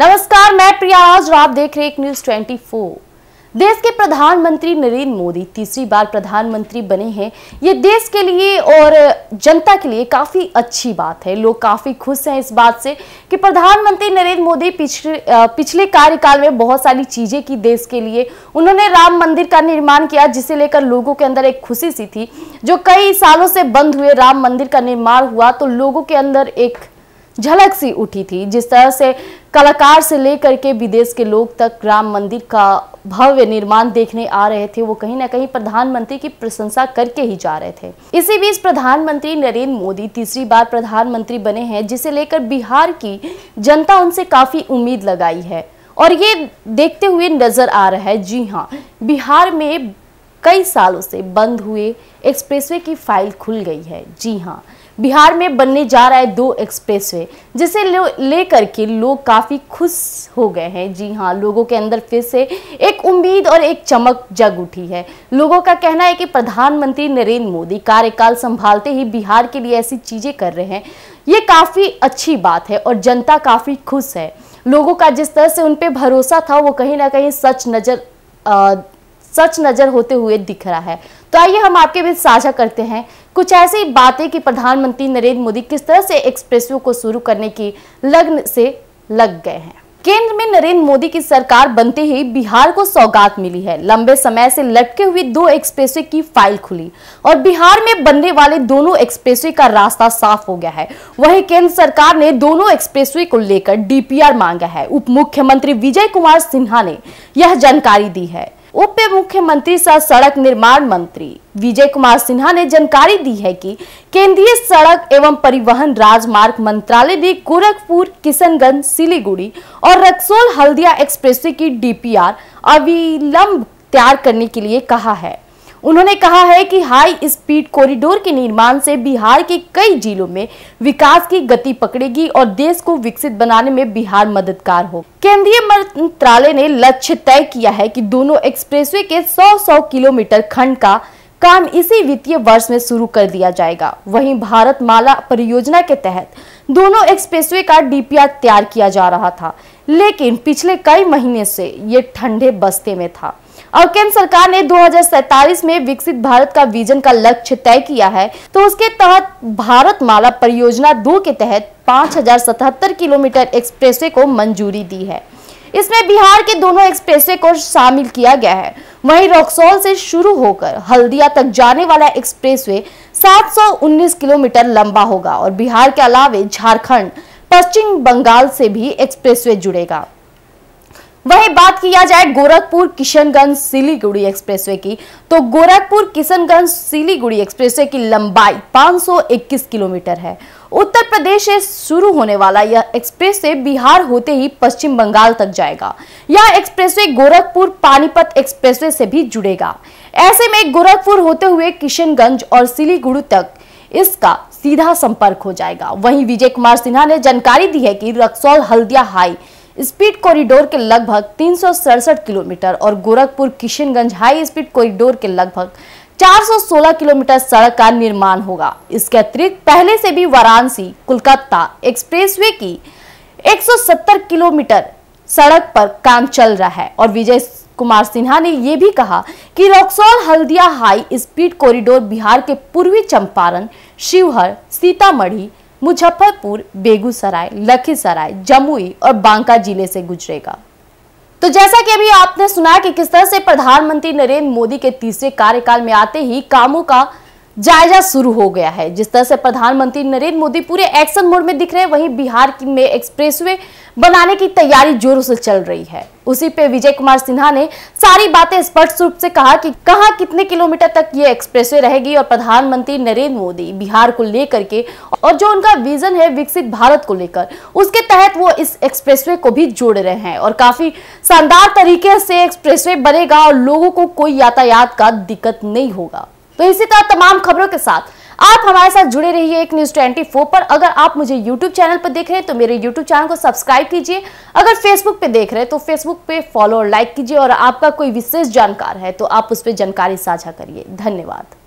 नमस्कार मैं प्रिया राज और आप देख रहे न्यूज 24 देश के प्रधानमंत्री नरेंद्र मोदी तीसरी बार प्रधानमंत्री बने हैं ये देश के लिए और जनता के लिए काफ़ी अच्छी बात है लोग काफ़ी खुश हैं इस बात से कि प्रधानमंत्री नरेंद्र मोदी पिछले पिछले कार्यकाल में बहुत सारी चीज़ें की देश के लिए उन्होंने राम मंदिर का निर्माण किया जिसे लेकर लोगों के अंदर एक खुशी सी थी जो कई सालों से बंद हुए राम मंदिर का निर्माण हुआ तो लोगों के अंदर एक झलक सी उठी थी जिस तरह से कलाकार से लेकर के विदेश के लोग तक राम मंदिर का भव्य निर्माण देखने आ रहे थे वो कहीं ना कहीं प्रधानमंत्री की प्रशंसा करके ही जा रहे थे इसी बीच प्रधानमंत्री नरेंद्र मोदी तीसरी बार प्रधानमंत्री बने हैं जिसे लेकर बिहार की जनता उनसे काफी उम्मीद लगाई है और ये देखते हुए नजर आ रहा है जी हाँ बिहार में कई सालों से बंद हुए एक्सप्रेसवे की फाइल खुल गई है जी हाँ बिहार में बनने जा रहा है दो एक्सप्रेसवे जिसे लेकर के लोग काफ़ी खुश हो गए हैं जी हाँ लोगों के अंदर फिर से एक उम्मीद और एक चमक जग उठी है लोगों का कहना है कि प्रधानमंत्री नरेंद्र मोदी कार्यकाल संभालते ही बिहार के लिए ऐसी चीज़ें कर रहे हैं ये काफ़ी अच्छी बात है और जनता काफ़ी खुश है लोगों का जिस तरह से उन पर भरोसा था वो कहीं ना कहीं सच नज़र सच नजर होते हुए दिख रहा है तो आइए हम आपके बीच साझा करते हैं कुछ ऐसी बातें कि प्रधानमंत्री नरेंद्र मोदी किस तरह से एक्सप्रेसवे को शुरू करने की लग्न से लग गए हैं केंद्र में नरेंद्र मोदी की सरकार बनते ही बिहार को सौगात मिली है लंबे समय से लटके हुए दो एक्सप्रेसवे की फाइल खुली और बिहार में बनने वाले दोनों एक्सप्रेसवे का रास्ता साफ हो गया है वहीं केंद्र सरकार ने दोनों एक्सप्रेसवे को लेकर डीपीआर मांगा है उप मुख्यमंत्री विजय कुमार सिन्हा ने यह जानकारी दी है उप मुख्यमंत्री सह सड़क निर्माण मंत्री विजय कुमार सिन्हा ने जानकारी दी है कि केंद्रीय सड़क एवं परिवहन राजमार्ग मंत्रालय ने गोरखपुर किशनगंज सिलीगुड़ी और रक्सोल हल्दिया एक्सप्रेसवे की डीपीआर अविलंब तैयार करने के लिए कहा है उन्होंने कहा है कि हाई स्पीड कॉरिडोर के निर्माण से बिहार के कई जिलों में विकास की गति पकड़ेगी और देश को विकसित बनाने में बिहार मददगार हो केंद्रीय मंत्रालय ने लक्ष्य तय किया है कि दोनों एक्सप्रेसवे के 100-100 किलोमीटर खंड का काम इसी वित्तीय वर्ष में शुरू कर दिया जाएगा वहीं भारत माला परियोजना के तहत दोनों एक्सप्रेसवे का डीपीआर तैयार किया जा रहा था लेकिन पिछले कई महीने से ये ठंडे बस्ते में था और केंद्र सरकार ने दो में विकसित भारत का विजन का लक्ष्य तय किया है तो उसके तहत भारत माला परियोजना दो के तहत 5077 किलोमीटर एक्सप्रेसवे को मंजूरी दी है इसमें बिहार के दोनों एक्सप्रेसवे को शामिल किया गया है वहीं रक्सौल से शुरू होकर हल्दिया तक जाने वाला एक्सप्रेसवे 719 किलोमीटर लंबा होगा और बिहार के अलावे झारखंड पश्चिम बंगाल से भी एक्सप्रेसवे जुड़ेगा वहीं बात किया जाए गोरखपुर किशनगंज सिलीगुड़ी एक्सप्रेसवे की तो गोरखपुर किशनगंज सिलीगुड़ी एक्सप्रेसवे की लंबाई 521 किलोमीटर है उत्तर प्रदेश से शुरू होने वाला यह एक्सप्रेसवे बिहार होते ही पश्चिम बंगाल तक जाएगा यह एक्सप्रेसवे गोरखपुर पानीपत एक्सप्रेसवे से भी जुड़ेगा ऐसे में गोरखपुर होते हुए किशनगंज और सिलीगुड़ी तक इसका सीधा संपर्क हो जाएगा वहीं विजय कुमार सिन्हा ने जानकारी दी है कि Raxaul Haldia high speed corridor के लगभग तीन किलोमीटर और Gorakhpur Kishanganj high speed corridor के लगभग 416 किलोमीटर सड़क का निर्माण होगा इसके अतिरिक्त पहले से भी वाराणसी कोलकाता एक्सप्रेसवे की 170 किलोमीटर सड़क पर काम चल रहा है और विजय कुमार सिन्हा ने यह भी कहा कि Raxaul Haldia high speed corridor Bihar के पूर्वी चंपारण शिवहर सीतामढ़ी मुजफ्फरपुर बेगूसराय लखीसराय जमुई और बांका जिले से गुजरेगा तो जैसा कि अभी आपने सुना कि किस तरह से प्रधानमंत्री नरेंद्र मोदी के तीसरे कार्यकाल में आते ही कामों का जायजा शुरू हो गया है जिस तरह से प्रधानमंत्री नरेंद्र मोदी पूरे एक्शन मोड में दिख रहे हैं वहीं बिहार में एक्सप्रेसवे बनाने की तैयारी जोरों से चल रही है उसी पे विजय कुमार सिन्हा ने सारी बातें स्पष्ट रूप से कहा कि कहा कितने किलोमीटर तक ये एक्सप्रेसवे रहेगी और प्रधानमंत्री नरेंद्र मोदी बिहार को लेकर के और जो उनका विजन है विकसित भारत को लेकर उसके तहत वो इस एक्सप्रेसवे को भी जोड़ रहे हैं और काफी शानदार तरीके से एक्सप्रेसवे बनेगा और लोगों को कोई यातायात का दिक्कत नहीं होगा तो इसी तरह तमाम खबरों के साथ आप हमारे साथ जुड़े रहिए एक न्यूज 24 पर अगर आप मुझे यूट्यूब चैनल पर देख रहे हैं तो मेरे यूट्यूब चैनल को सब्सक्राइब कीजिए अगर फेसबुक पे देख रहे हैं तो फेसबुक पे फॉलो और लाइक कीजिए और आपका कोई विशेष जानकार है तो आप उस पर जानकारी साझा करिए धन्यवाद